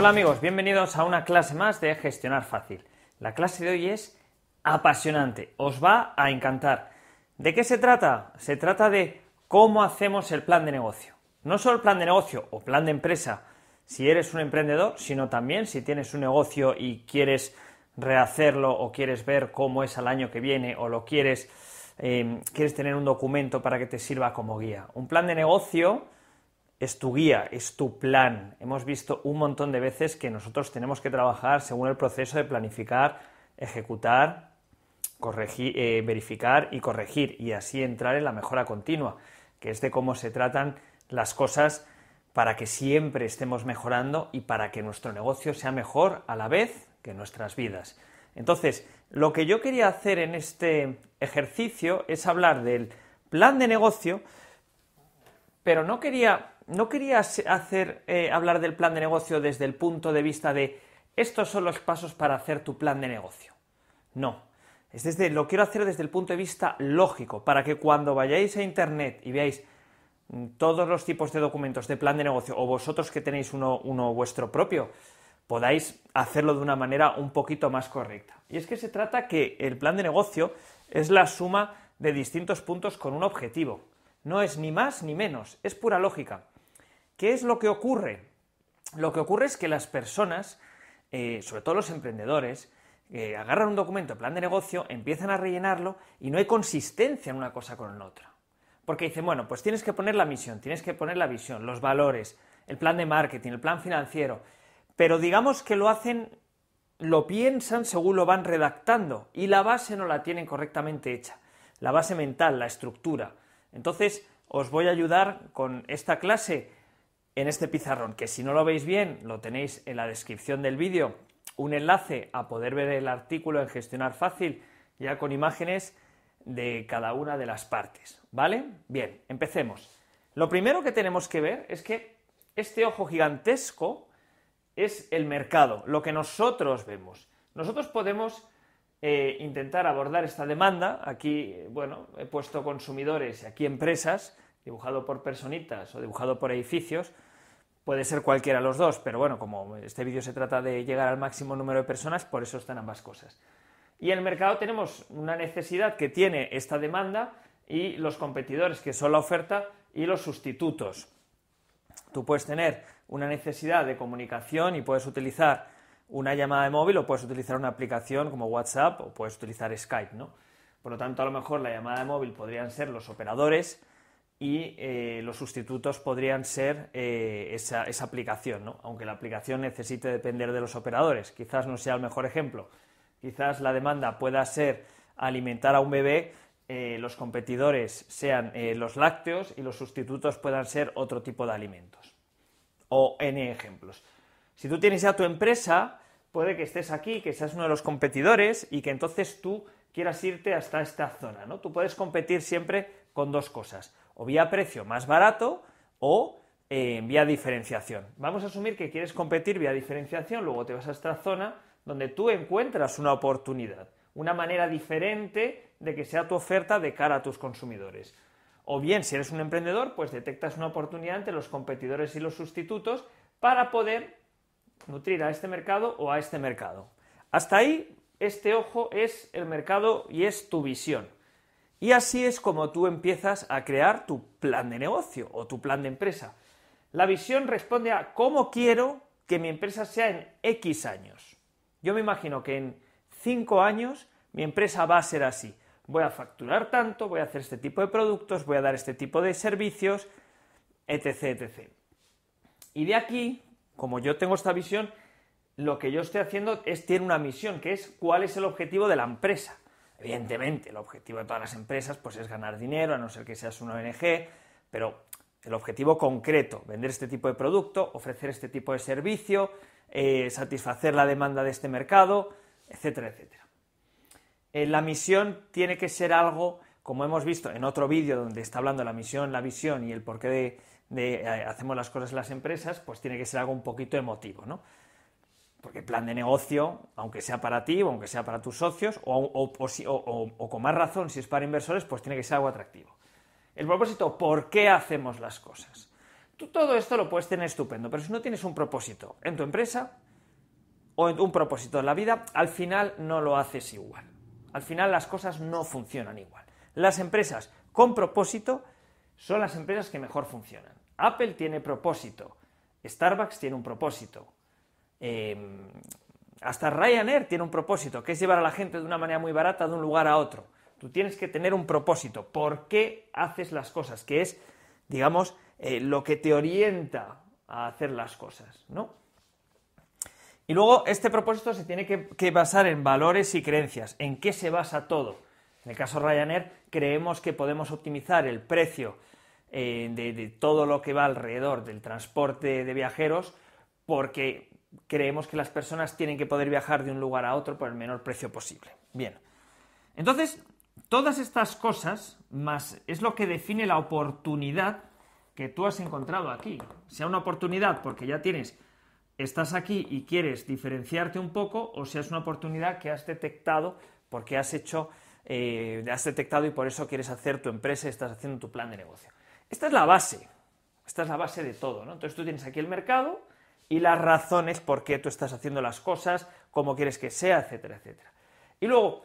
Hola amigos, bienvenidos a una clase más de Gestionar Fácil. La clase de hoy es apasionante, os va a encantar. ¿De qué se trata? Se trata de cómo hacemos el plan de negocio. No solo el plan de negocio o plan de empresa, si eres un emprendedor, sino también si tienes un negocio y quieres rehacerlo o quieres ver cómo es al año que viene o lo quieres, eh, quieres tener un documento para que te sirva como guía. Un plan de negocio es tu guía, es tu plan. Hemos visto un montón de veces que nosotros tenemos que trabajar según el proceso de planificar, ejecutar, corregir, eh, verificar y corregir y así entrar en la mejora continua, que es de cómo se tratan las cosas para que siempre estemos mejorando y para que nuestro negocio sea mejor a la vez que nuestras vidas. Entonces, lo que yo quería hacer en este ejercicio es hablar del plan de negocio, pero no quería no quería hacer, eh, hablar del plan de negocio desde el punto de vista de estos son los pasos para hacer tu plan de negocio. No. Es desde, lo quiero hacer desde el punto de vista lógico, para que cuando vayáis a internet y veáis mm, todos los tipos de documentos de plan de negocio o vosotros que tenéis uno vuestro propio, podáis hacerlo de una manera un poquito más correcta. Y es que se trata que el plan de negocio es la suma de distintos puntos con un objetivo. No es ni más ni menos, es pura lógica. ¿Qué es lo que ocurre? Lo que ocurre es que las personas, eh, sobre todo los emprendedores, eh, agarran un documento, plan de negocio, empiezan a rellenarlo y no hay consistencia en una cosa con la otra. Porque dicen, bueno, pues tienes que poner la misión, tienes que poner la visión, los valores, el plan de marketing, el plan financiero, pero digamos que lo hacen, lo piensan según lo van redactando y la base no la tienen correctamente hecha, la base mental, la estructura. Entonces, os voy a ayudar con esta clase en este pizarrón, que si no lo veis bien, lo tenéis en la descripción del vídeo, un enlace a poder ver el artículo en gestionar fácil, ya con imágenes de cada una de las partes, ¿vale? Bien, empecemos. Lo primero que tenemos que ver es que este ojo gigantesco es el mercado, lo que nosotros vemos. Nosotros podemos eh, intentar abordar esta demanda, aquí, bueno, he puesto consumidores y aquí empresas, dibujado por personitas o dibujado por edificios, puede ser cualquiera de los dos, pero bueno, como este vídeo se trata de llegar al máximo número de personas, por eso están ambas cosas. Y en el mercado tenemos una necesidad que tiene esta demanda y los competidores que son la oferta y los sustitutos. Tú puedes tener una necesidad de comunicación y puedes utilizar una llamada de móvil o puedes utilizar una aplicación como WhatsApp o puedes utilizar Skype, ¿no? Por lo tanto, a lo mejor la llamada de móvil podrían ser los operadores, y eh, los sustitutos podrían ser eh, esa, aplicación, ¿no? aunque la aplicación necesite depender de los operadores. Quizás no sea el mejor ejemplo. Quizás la demanda pueda ser alimentar a un bebé, eh, los competidores sean los lácteos y los sustitutos puedan ser otro tipo de alimentos. O N ejemplos. Si tú tienes ya tu empresa, puede que estés aquí, que seas uno de los competidores y que entonces tú quieras irte hasta esta zona. ¿no? Tú puedes competir siempre con dos cosas o vía precio más barato o eh, vía diferenciación. Vamos a asumir que quieres competir vía diferenciación, luego te vas a esta zona donde tú encuentras una oportunidad, una manera diferente de que sea tu oferta de cara a tus consumidores. O bien, si eres un emprendedor, pues detectas una oportunidad entre los competidores y los sustitutos para poder nutrir a este mercado o a este mercado. Hasta ahí, este ojo es el mercado y es tu visión. Y así es como tú empiezas a crear tu plan de negocio o tu plan de empresa. La visión responde a cómo quiero que mi empresa sea en X años. Yo me imagino que en 5 años mi empresa va a ser así. Voy a facturar tanto, voy a hacer este tipo de productos, voy a dar este tipo de servicios, etc. etc. Y de aquí, como yo tengo esta visión, lo que yo estoy haciendo es tiene una misión, que es cuál es el objetivo de la empresa. Evidentemente, el objetivo de todas las empresas pues, es ganar dinero, a no ser que seas una ONG, pero el objetivo concreto, vender este tipo de producto, ofrecer este tipo de servicio, eh, satisfacer la demanda de este mercado, etcétera, etcétera. Eh, la misión tiene que ser algo, como hemos visto en otro vídeo donde está hablando la misión, la visión y el porqué de, de eh, hacemos las cosas en las empresas, pues tiene que ser algo un poquito emotivo, ¿no? Porque el plan de negocio, aunque sea para ti o aunque sea para tus socios, o, con más razón si es para inversores, pues tiene que ser algo atractivo. El propósito, ¿por qué hacemos las cosas? Tú todo esto lo puedes tener estupendo, pero si no tienes un propósito en tu empresa o en un propósito en la vida, al final no lo haces igual. Al final las cosas no funcionan igual. Las empresas con propósito son las empresas que mejor funcionan. Apple tiene propósito, Starbucks tiene un propósito, Em, hasta Ryanair tiene un propósito, que es llevar a la gente de una manera muy barata de un lugar a otro. Tú tienes que tener un propósito, por qué haces las cosas, que es, digamos, eh, lo que te orienta a hacer las cosas, ¿no? Y luego este propósito se tiene que, basar en valores y creencias, en qué se basa todo. En el caso Ryanair creemos que podemos optimizar el precio eh, de todo lo que va alrededor del transporte de viajeros porque creemos que las personas tienen que poder viajar de un lugar a otro por el menor precio posible. Bien. Entonces, todas estas cosas, más es lo que define la oportunidad que tú has encontrado aquí. Sea una oportunidad porque ya tienes, estás aquí y quieres diferenciarte un poco, o sea es una oportunidad que has detectado porque has hecho, eh, has detectado y por eso quieres hacer tu empresa y estás haciendo tu plan de negocio. Esta es la base. Esta es la base de todo, ¿no? Entonces tú tienes aquí el mercado, y las razones por qué tú estás haciendo las cosas, cómo quieres que sea, etcétera, etcétera. Y luego,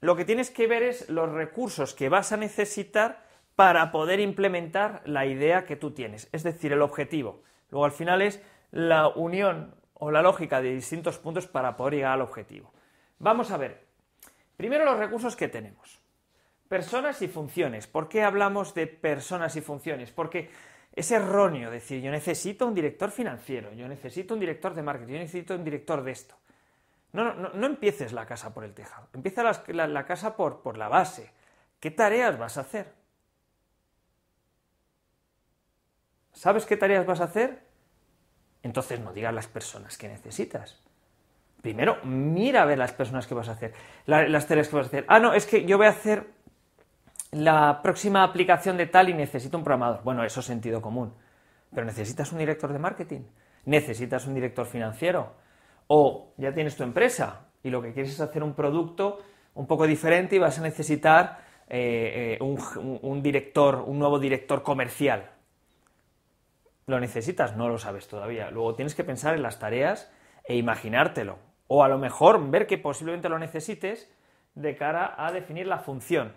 lo que tienes que ver es los recursos que vas a necesitar para poder implementar la idea que tú tienes, es decir, el objetivo. Luego al final es la unión o la lógica de distintos puntos para poder llegar al objetivo. Vamos a ver. Primero los recursos que tenemos. Personas y funciones. ¿Por qué hablamos de personas y funciones? Porque es erróneo decir, yo necesito un director financiero, yo necesito un director de marketing, yo necesito un director de esto. No, no, no, empieces la casa por el tejado, empieza la, casa por, por la base. ¿Qué tareas vas a hacer? ¿Sabes qué tareas vas a hacer? Entonces no digas las personas que necesitas. Primero, mira a ver las personas que vas a hacer, las tareas que vas a hacer. Ah, no, es que yo voy a hacer la próxima aplicación de tal y necesito un programador. Bueno, eso es sentido común. Pero necesitas un director de marketing, necesitas un director financiero o ya tienes tu empresa y lo que quieres es hacer un producto un poco diferente y vas a necesitar eh, eh, un director, un nuevo director comercial. ¿Lo necesitas? No lo sabes todavía. Luego tienes que pensar en las tareas e imaginártelo. O a lo mejor ver que posiblemente lo necesites de cara a definir la función.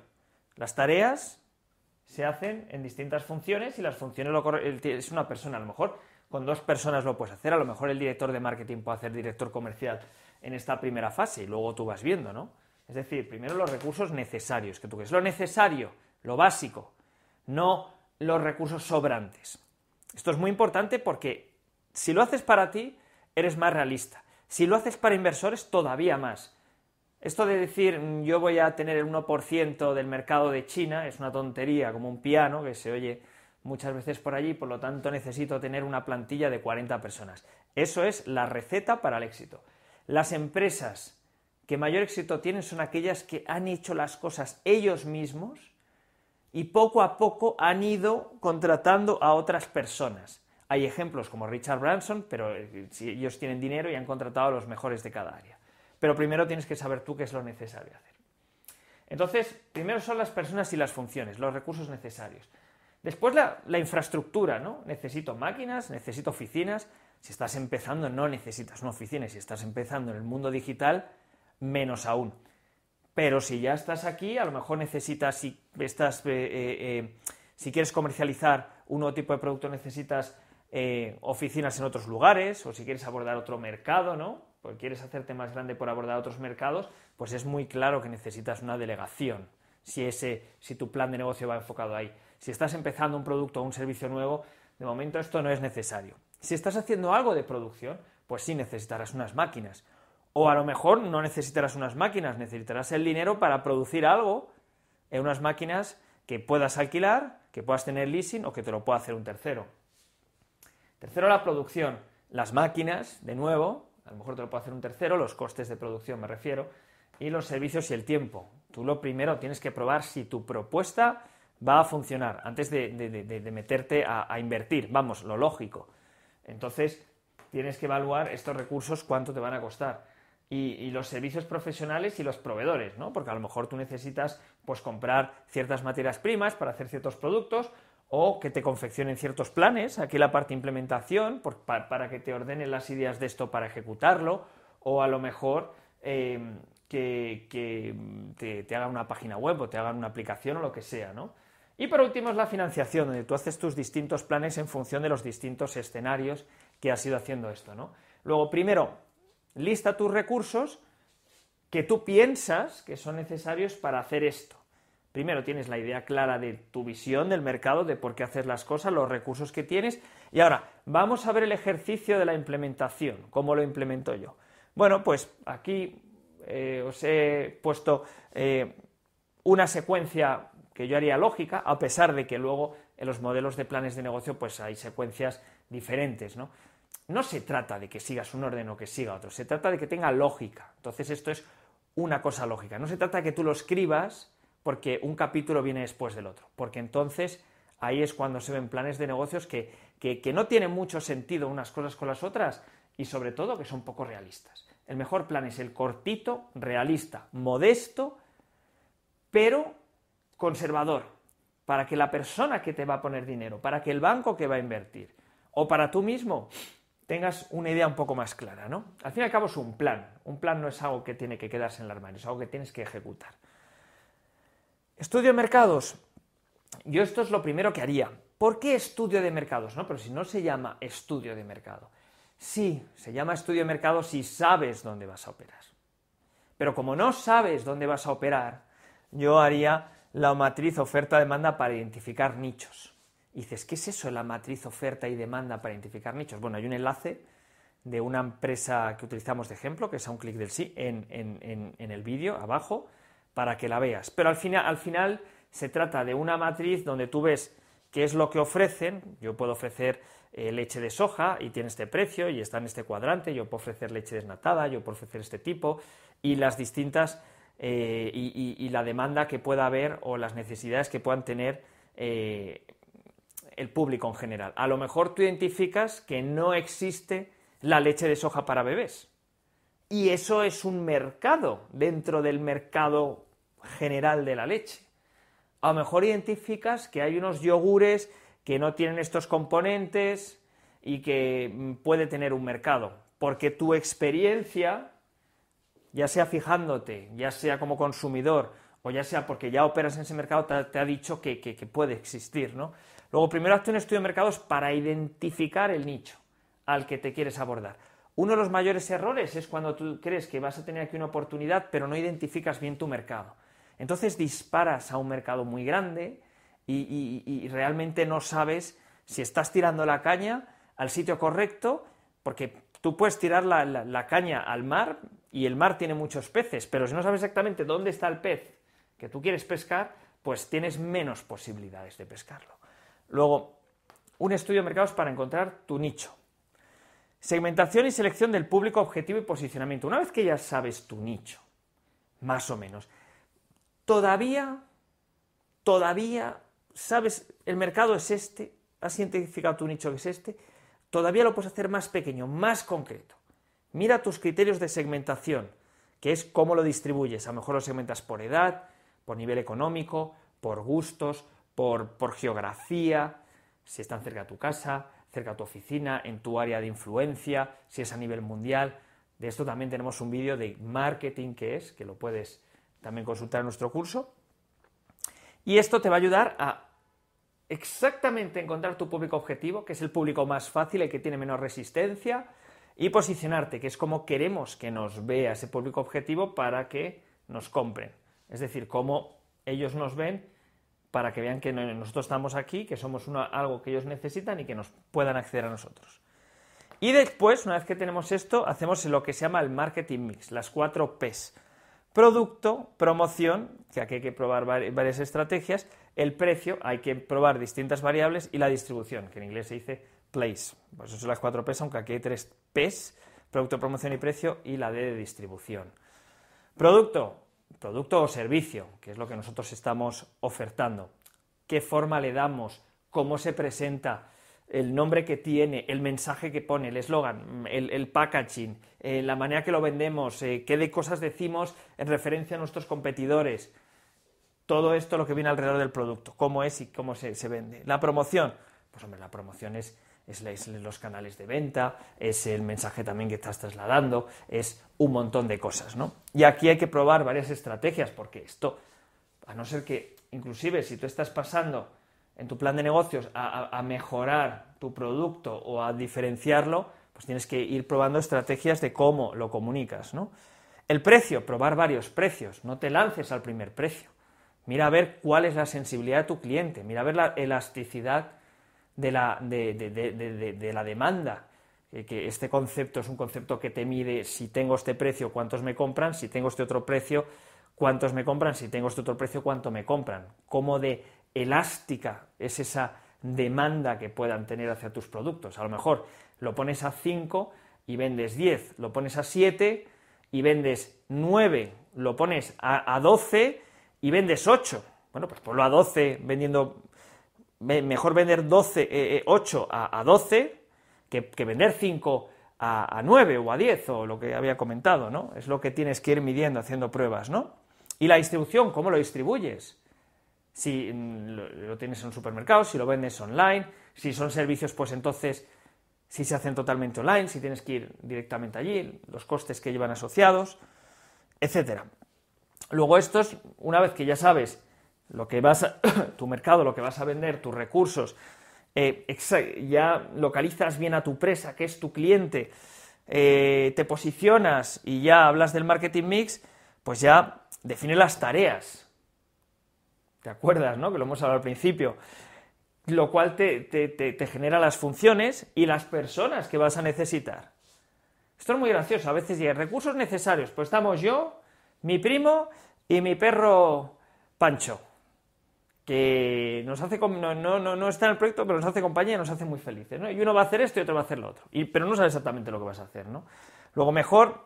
Las tareas se hacen en distintas funciones y las funciones es una persona, a lo mejor con dos personas lo puedes hacer, a lo mejor el director de marketing puede hacer director comercial en esta primera fase y luego tú vas viendo, ¿no? Es decir, primero los recursos necesarios, que tú crees, lo necesario, lo básico, no los recursos sobrantes. Esto es muy importante porque si lo haces para ti, eres más realista. Si lo haces para inversores, todavía más. Esto de decir mm, yo voy a tener el 1% del mercado de China es una tontería, como un piano que se oye muchas veces por allí, por lo tanto necesito tener una plantilla de 40 personas. Eso es la receta para el éxito. Las empresas que mayor éxito tienen son aquellas que han hecho las cosas ellos mismos y poco a poco han ido contratando a otras personas. Hay ejemplos como Richard Branson, pero eh, ellos tienen dinero y han contratado a los mejores de cada área pero primero tienes que saber tú qué es lo necesario hacer. Entonces, primero son las personas y las funciones, los recursos necesarios. Después la, infraestructura, ¿no? Necesito máquinas, necesito oficinas. Si estás empezando, no necesitas una oficina. Si estás empezando en el mundo digital, menos aún. Pero si ya estás aquí, a lo mejor necesitas, si, estás, eh, eh, eh, si quieres comercializar un nuevo tipo de producto, necesitas oficinas en otros lugares, o si quieres abordar otro mercado, ¿no? porque quieres hacerte más grande por abordar otros mercados, pues es muy claro que necesitas una delegación, si, ese, si tu plan de negocio va enfocado ahí. Si estás empezando un producto o un servicio nuevo, de momento esto no es necesario. Si estás haciendo algo de producción, pues sí necesitarás unas máquinas. O a lo mejor no necesitarás unas máquinas, necesitarás el dinero para producir algo en unas máquinas que puedas alquilar, que puedas tener leasing o que te lo pueda hacer un tercero. Tercero, la producción. Las máquinas, de nuevo, a lo mejor te lo puede hacer un tercero, los costes de producción me refiero, y los servicios y el tiempo. Tú lo primero tienes que probar si tu propuesta va a funcionar antes de, de, meterte a, invertir, vamos, lo lógico. Entonces, tienes que evaluar estos recursos, cuánto te van a costar. Y, y, los servicios profesionales y los proveedores, ¿no? Porque a lo mejor tú necesitas pues comprar ciertas materias primas para hacer ciertos productos o que te confeccionen ciertos planes, aquí la parte implementación, para que te ordenen las ideas de esto para ejecutarlo, o a lo mejor em, que, te, te, hagan una página web o te hagan una aplicación o lo que sea, ¿no? Y por último es la financiación, donde tú haces tus distintos planes en función de los distintos escenarios que has ido haciendo esto, ¿no? Luego, primero, lista tus recursos que tú piensas que son necesarios para hacer esto. Primero tienes la idea clara de tu visión del mercado, de por qué haces las cosas, los recursos que tienes. Y ahora, vamos a ver el ejercicio de la implementación, cómo lo implemento yo. Bueno, pues aquí eh, os he puesto eh, una secuencia que yo haría lógica, a pesar de que luego en los modelos de planes de negocio pues hay secuencias diferentes, ¿no? No se trata de que sigas un orden o que siga otro, se trata de que tenga lógica. Entonces esto es una cosa lógica. No se trata de que tú lo escribas porque un capítulo viene después del otro, porque entonces ahí es cuando se ven planes de negocios que, no tienen mucho sentido unas cosas con las otras y sobre todo que son poco realistas. El mejor plan es el cortito, realista, modesto, pero conservador, para que la persona que te va a poner dinero, para que el banco que va a invertir, o para tú mismo, tengas una idea un poco más clara, ¿no? Al fin y al cabo es un plan. Un plan no es algo que tiene que quedarse en la armario, es algo que tienes que ejecutar. Estudio de mercados. Yo esto es lo primero que haría. ¿Por qué estudio de mercados? No, pero si no se llama estudio de mercado. Sí, se llama estudio de mercado si sabes dónde vas a operar. Pero como no sabes dónde vas a operar, yo haría la matriz oferta-demanda para identificar nichos. Y dices, ¿qué es eso la matriz oferta y demanda para identificar nichos? Bueno, hay un enlace de una empresa que utilizamos de ejemplo, que es a un clic del sí, en, en el vídeo abajo, para que la veas. Pero al final, al final se trata de una matriz donde tú ves qué es lo que ofrecen. Yo puedo ofrecer eh, leche de soja y tiene este precio y está en este cuadrante. Yo puedo ofrecer leche desnatada, yo puedo ofrecer este tipo y las distintas eh, y, la demanda que pueda haber o las necesidades que puedan tener eh, el público en general. A lo mejor tú identificas que no existe la leche de soja para bebés y eso es un mercado dentro del mercado general de la leche. A lo mejor identificas que hay unos yogures que no tienen estos componentes y que mm, puede tener un mercado, porque tu experiencia, ya sea fijándote, ya sea como consumidor, o ya sea porque ya operas en ese mercado, te, ha dicho que, puede existir, ¿no? Luego, primero hazte un estudio de mercados para identificar el nicho al que te quieres abordar. Uno de los mayores errores es cuando tú crees que vas a tener aquí una oportunidad, pero no identificas bien tu mercado. Entonces disparas a un mercado muy grande y, realmente no sabes si estás tirando la caña al sitio correcto, porque tú puedes tirar la, la, caña al mar y el mar tiene muchos peces, pero si no sabes exactamente dónde está el pez que tú quieres pescar, pues tienes menos posibilidades de pescarlo. Luego, un estudio de mercados para encontrar tu nicho. Segmentación y selección del público objetivo y posicionamiento. Una vez que ya sabes tu nicho, más o menos, todavía, todavía sabes, el mercado es este, has identificado tu nicho que es este, todavía lo puedes hacer más pequeño, más concreto. Mira tus criterios de segmentación, que es cómo lo distribuyes. A lo mejor lo segmentas por edad, por nivel económico, por gustos, por, por geografía, si están cerca de tu casa, cerca a tu oficina, en tu área de influencia, si es a nivel mundial. De esto también tenemos un vídeo de marketing que es, que lo puedes también consultar en nuestro curso. Y esto te va a ayudar a exactamente encontrar tu público objetivo, que es el público más fácil, el que tiene menos resistencia, y posicionarte, que es como queremos que nos vea ese público objetivo para que nos compren. Es decir, cómo ellos nos ven para que vean que nosotros estamos aquí, que somos algo que ellos necesitan y que nos puedan acceder a nosotros. Y después, una vez que tenemos esto, hacemos lo que se llama el marketing mix, las cuatro Ps. Producto, promoción, que aquí hay que probar varias estrategias, el precio, hay que probar distintas variables y la distribución, que en inglés se dice place. Pues eso son las cuatro Ps, aunque aquí hay tres Ps, producto, promoción y precio y la D de distribución. Producto, producto o servicio, que es lo que nosotros estamos ofertando. ¿Qué forma le damos? ¿Cómo se presenta? el nombre que tiene, el mensaje que pone, el eslogan, el, packaging, eh, la manera que lo vendemos, eh, qué de cosas decimos en referencia a nuestros competidores. Todo esto lo que viene alrededor del producto, cómo es y cómo se, se vende. La promoción, pues hombre, la promoción es es, los canales de venta, es el mensaje también que estás trasladando, es un montón de cosas, ¿no? Y aquí hay que probar varias estrategias porque esto, a no ser que inclusive si tú estás pasando en tu plan de negocios a, a mejorar tu producto o a diferenciarlo, pues tienes que ir probando estrategias de cómo lo comunicas, ¿no? El precio, probar varios precios, no te lances al primer precio. Mira a ver cuál es la sensibilidad de tu cliente, mira a ver la elasticidad de la, de, la demanda, eh, que este concepto es un concepto que te mide si tengo este precio, cuántos me compran, si tengo este otro precio, cuántos me compran, si tengo este otro precio, cuánto me compran, cómo de elástica es esa demanda que puedan tener hacia tus productos. A lo mejor lo pones a 5 y vendes 10, lo pones a 7 y vendes 9, lo pones a, a 12 y vendes 8. Bueno, pues ponlo a 12 vendiendo mejor vender 12, 8 eh, eh, a, 12 que, vender 5 a, 9 o a 10 o lo que había comentado, ¿no? Es lo que tienes que ir midiendo, haciendo pruebas, ¿no? Y la distribución, ¿cómo lo distribuyes? Si mm, lo, tienes en un supermercado, si lo vendes online, si son servicios, pues entonces si se hacen totalmente online, si tienes que ir directamente allí, los costes que llevan asociados, etcétera. Luego estos, una vez que ya sabes lo que vas a, tu mercado, lo que vas a vender, tus recursos, eh, ya localizas bien a tu presa, que es tu cliente, eh, te posicionas y ya hablas del marketing mix, pues ya define las tareas. ¿Te acuerdas, no? Que lo hemos hablado al principio. Lo cual te, genera las funciones y las personas que vas a necesitar. Esto es muy gracioso. A veces hay recursos necesarios. Pues estamos yo, mi primo y mi perro Pancho que nos hace, no, no, está en el proyecto, pero nos hace compañía y nos hace muy felices. Y uno va a hacer esto y otro va a hacer lo otro. Y, pero no sabes exactamente lo que vas a hacer. Luego, mejor,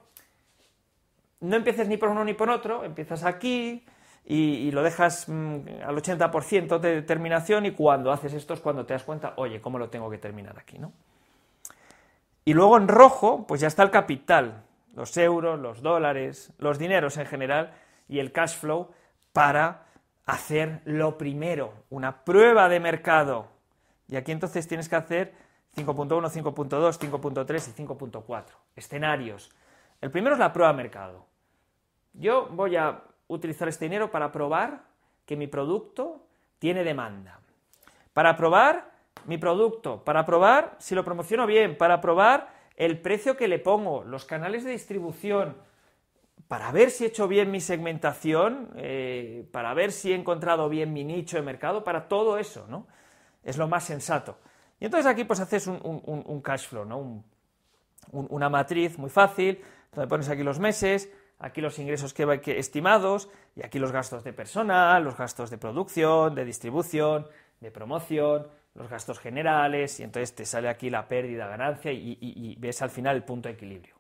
no empieces ni por uno ni por otro, empiezas aquí y, lo dejas mm, al 80% de determinación y cuando haces esto es cuando te das cuenta, oye, ¿cómo lo tengo que terminar aquí? ¿no? Y luego en rojo, pues ya está el capital, los euros, los dólares, los dineros en general y el cash flow para hacer lo primero, una prueba de mercado. Y aquí entonces tienes que hacer 5.1, 5.2, 5.3 y 5.4. Escenarios. El primero es la prueba de mercado. Yo voy a utilizar este dinero para probar que mi producto tiene demanda. Para probar mi producto, para probar si lo promociono bien, para probar el precio que le pongo, los canales de distribución, para ver si he hecho bien mi segmentación, eh, para ver si he encontrado bien mi nicho de mercado, para todo eso, ¿no? Es lo más sensato. Y entonces aquí pues haces un, cash flow, ¿no? una matriz muy fácil, donde pones aquí los meses, aquí los ingresos que, que estimados y aquí los gastos de personal, los gastos de producción, de distribución, de promoción, los gastos generales y entonces te sale aquí la pérdida, ganancia y, y ves al final el punto de equilibrio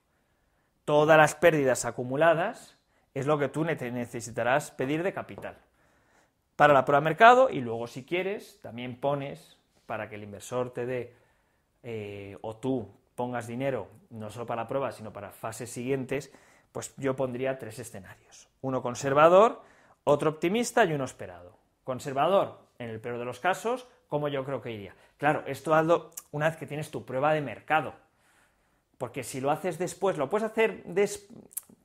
todas las pérdidas acumuladas es lo que tú necesitarás pedir de capital para la prueba de mercado y luego si quieres también pones para que el inversor te dé eh, o tú pongas dinero no solo para la prueba sino para fases siguientes pues yo pondría tres escenarios uno conservador otro optimista y uno esperado conservador en el peor de los casos como yo creo que iría claro esto hazlo una vez que tienes tu prueba de mercado porque si lo haces después, lo puedes hacer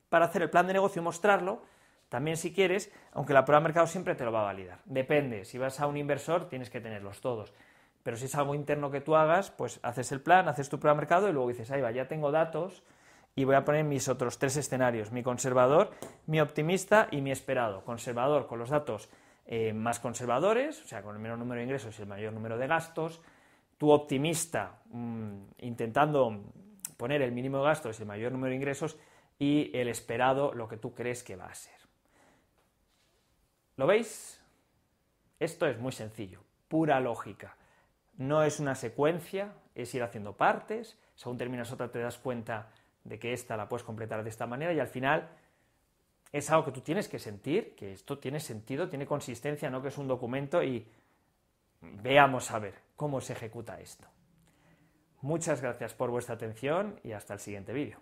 para hacer el plan de negocio y mostrarlo, también si quieres, aunque la prueba de mercado siempre te lo va a validar. Depende, si vas a un inversor tienes que tenerlos todos. Pero si es algo interno que tú hagas, pues haces el plan, haces tu prueba de mercado y luego dices, ahí va, ya tengo datos y voy a poner mis otros tres escenarios, mi conservador, mi optimista y mi esperado. Conservador con los datos eh, más conservadores, o sea, con el menor número de ingresos y el mayor número de gastos. Tu optimista mm, intentando poner el mínimo de gastos y el mayor número de ingresos y el esperado, lo que tú crees que va a ser. ¿Lo veis? Esto es muy sencillo, pura lógica. No es una secuencia, es ir haciendo partes, según terminas otra te das cuenta de que esta la puedes completar de esta manera y al final es algo que tú tienes que sentir, que esto tiene sentido, tiene consistencia, no que es un documento y veamos a ver cómo se ejecuta esto. Muchas gracias por vuestra atención y hasta el siguiente vídeo.